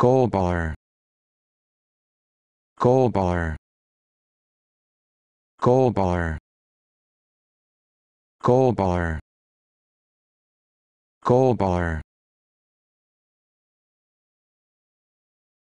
gold bar gold bar gold bar gold bar gold bar